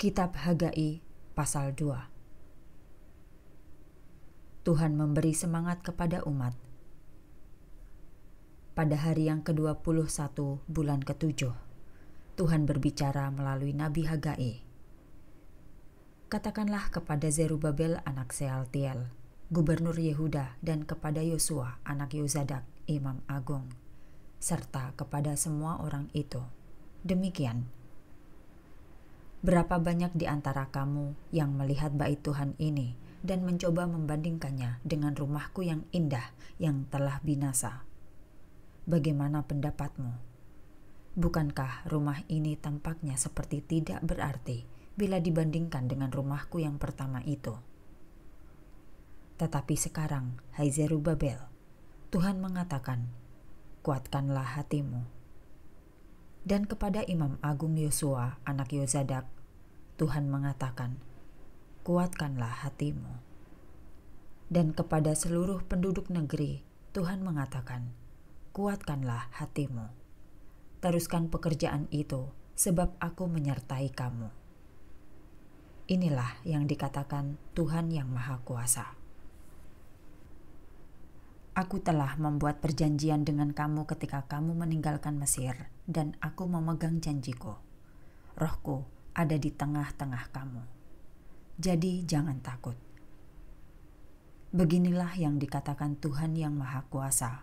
Kitab Hagai pasal 2. Tuhan memberi semangat kepada umat. Pada hari yang ke-21 bulan ke-7, Tuhan berbicara melalui Nabi Hagai. Katakanlah kepada Zerubabel anak Sealtiel, gubernur Yehuda dan kepada Yosua anak Yozadak, imam agung, serta kepada semua orang itu. Demikian Berapa banyak di antara kamu yang melihat bait Tuhan ini dan mencoba membandingkannya dengan rumahku yang indah yang telah binasa? Bagaimana pendapatmu? Bukankah rumah ini tampaknya seperti tidak berarti bila dibandingkan dengan rumahku yang pertama itu? Tetapi sekarang, Hai Zerubabel, Tuhan mengatakan, "Kuatkanlah hatimu." dan kepada Imam Agung Yosua, anak Yozadak, Tuhan mengatakan, "Kuatkanlah hatimu." Dan kepada seluruh penduduk negeri, Tuhan mengatakan, "Kuatkanlah hatimu. Teruskan pekerjaan itu, sebab Aku menyertai kamu." Inilah yang dikatakan Tuhan Yang Maha Kuasa. Aku telah membuat perjanjian dengan kamu ketika kamu meninggalkan Mesir dan aku memegang janjiku. Rohku ada di tengah-tengah kamu. Jadi jangan takut. Beginilah yang dikatakan Tuhan yang Maha Kuasa.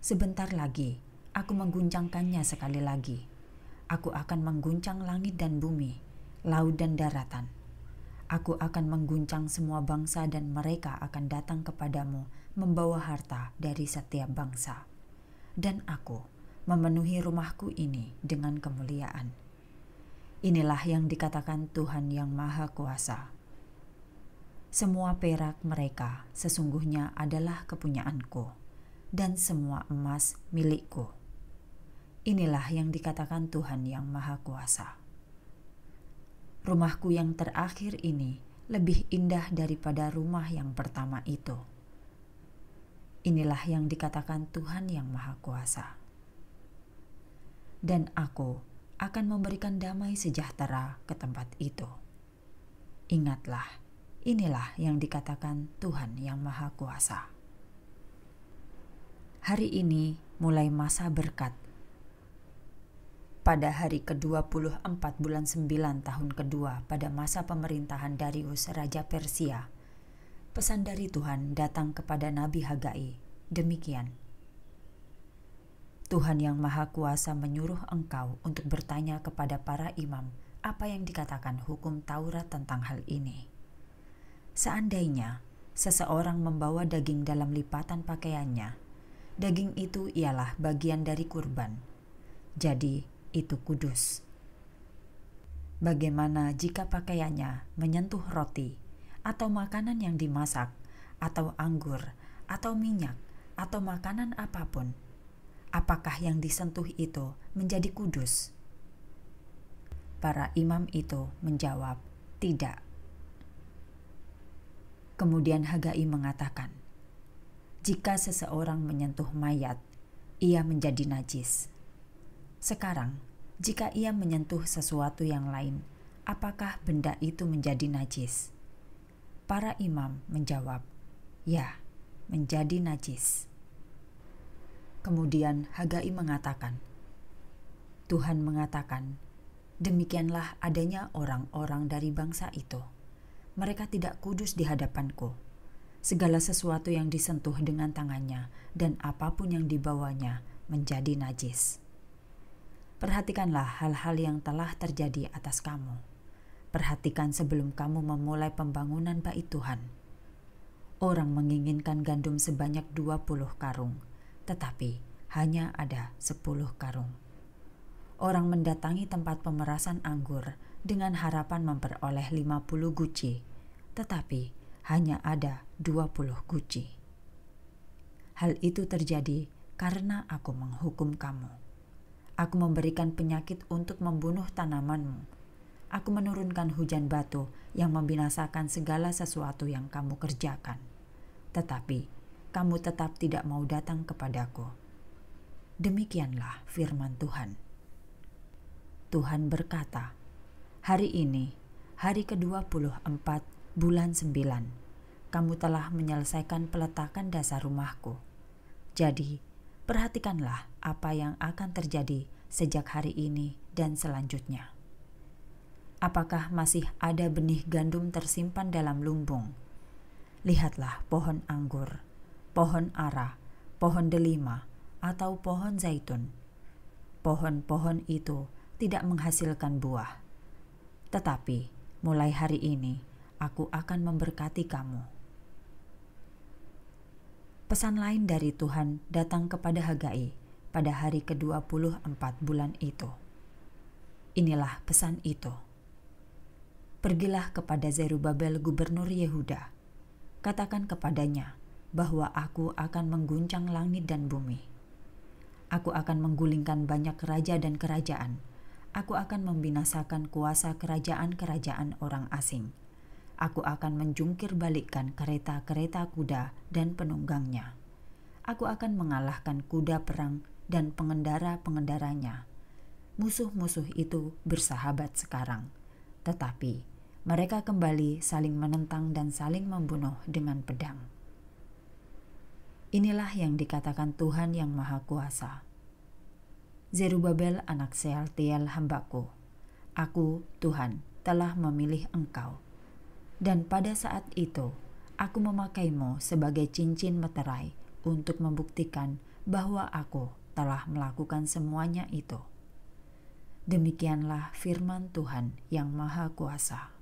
Sebentar lagi, aku mengguncangkannya sekali lagi. Aku akan mengguncang langit dan bumi, laut dan daratan. Aku akan mengguncang semua bangsa dan mereka akan datang kepadamu membawa harta dari setiap bangsa. Dan aku memenuhi rumahku ini dengan kemuliaan. Inilah yang dikatakan Tuhan Yang Maha Kuasa. Semua perak mereka sesungguhnya adalah kepunyaanku, dan semua emas milikku. Inilah yang dikatakan Tuhan Yang Maha Kuasa. Rumahku yang terakhir ini lebih indah daripada rumah yang pertama itu. Inilah yang dikatakan Tuhan Yang Maha Kuasa dan aku akan memberikan damai sejahtera ke tempat itu. Ingatlah, inilah yang dikatakan Tuhan Yang Maha Kuasa. Hari ini mulai masa berkat. Pada hari ke-24 bulan 9 tahun kedua pada masa pemerintahan Darius Raja Persia, pesan dari Tuhan datang kepada Nabi Hagai. Demikian Tuhan yang Maha Kuasa menyuruh engkau untuk bertanya kepada para imam apa yang dikatakan hukum Taurat tentang hal ini. Seandainya seseorang membawa daging dalam lipatan pakaiannya, daging itu ialah bagian dari kurban. Jadi, itu kudus. Bagaimana jika pakaiannya menyentuh roti atau makanan yang dimasak, atau anggur, atau minyak, atau makanan apapun? apakah yang disentuh itu menjadi kudus? Para imam itu menjawab, "Tidak." Kemudian Hagai mengatakan, "Jika seseorang menyentuh mayat, ia menjadi najis. Sekarang, jika ia menyentuh sesuatu yang lain, apakah benda itu menjadi najis?" Para imam menjawab, "Ya, menjadi najis." Kemudian Hagai mengatakan, Tuhan mengatakan, demikianlah adanya orang-orang dari bangsa itu. Mereka tidak kudus di hadapanku. Segala sesuatu yang disentuh dengan tangannya dan apapun yang dibawanya menjadi najis. Perhatikanlah hal-hal yang telah terjadi atas kamu. Perhatikan sebelum kamu memulai pembangunan bait Tuhan. Orang menginginkan gandum sebanyak 20 karung tetapi hanya ada sepuluh karung. Orang mendatangi tempat pemerasan anggur dengan harapan memperoleh lima puluh guci, tetapi hanya ada dua puluh guci. Hal itu terjadi karena aku menghukum kamu. Aku memberikan penyakit untuk membunuh tanamanmu. Aku menurunkan hujan batu yang membinasakan segala sesuatu yang kamu kerjakan. Tetapi kamu tetap tidak mau datang kepadaku. Demikianlah firman Tuhan. Tuhan berkata, Hari ini, hari ke-24 bulan 9, kamu telah menyelesaikan peletakan dasar rumahku. Jadi, perhatikanlah apa yang akan terjadi sejak hari ini dan selanjutnya. Apakah masih ada benih gandum tersimpan dalam lumbung? Lihatlah pohon anggur pohon ara, pohon delima, atau pohon zaitun. Pohon-pohon itu tidak menghasilkan buah. Tetapi mulai hari ini aku akan memberkati kamu. Pesan lain dari Tuhan datang kepada Hagai pada hari ke-24 bulan itu. Inilah pesan itu. Pergilah kepada Zerubabel gubernur Yehuda. Katakan kepadanya, bahwa aku akan mengguncang langit dan bumi. Aku akan menggulingkan banyak raja dan kerajaan. Aku akan membinasakan kuasa kerajaan-kerajaan orang asing. Aku akan menjungkir balikkan kereta-kereta kuda dan penunggangnya. Aku akan mengalahkan kuda perang dan pengendara-pengendaranya. Musuh-musuh itu bersahabat sekarang, tetapi mereka kembali saling menentang dan saling membunuh dengan pedang. Inilah yang dikatakan Tuhan yang Maha Kuasa. Zerubabel anak Sealtiel hambaku, aku Tuhan telah memilih engkau. Dan pada saat itu, aku memakaimu sebagai cincin meterai untuk membuktikan bahwa aku telah melakukan semuanya itu. Demikianlah firman Tuhan yang Maha Kuasa.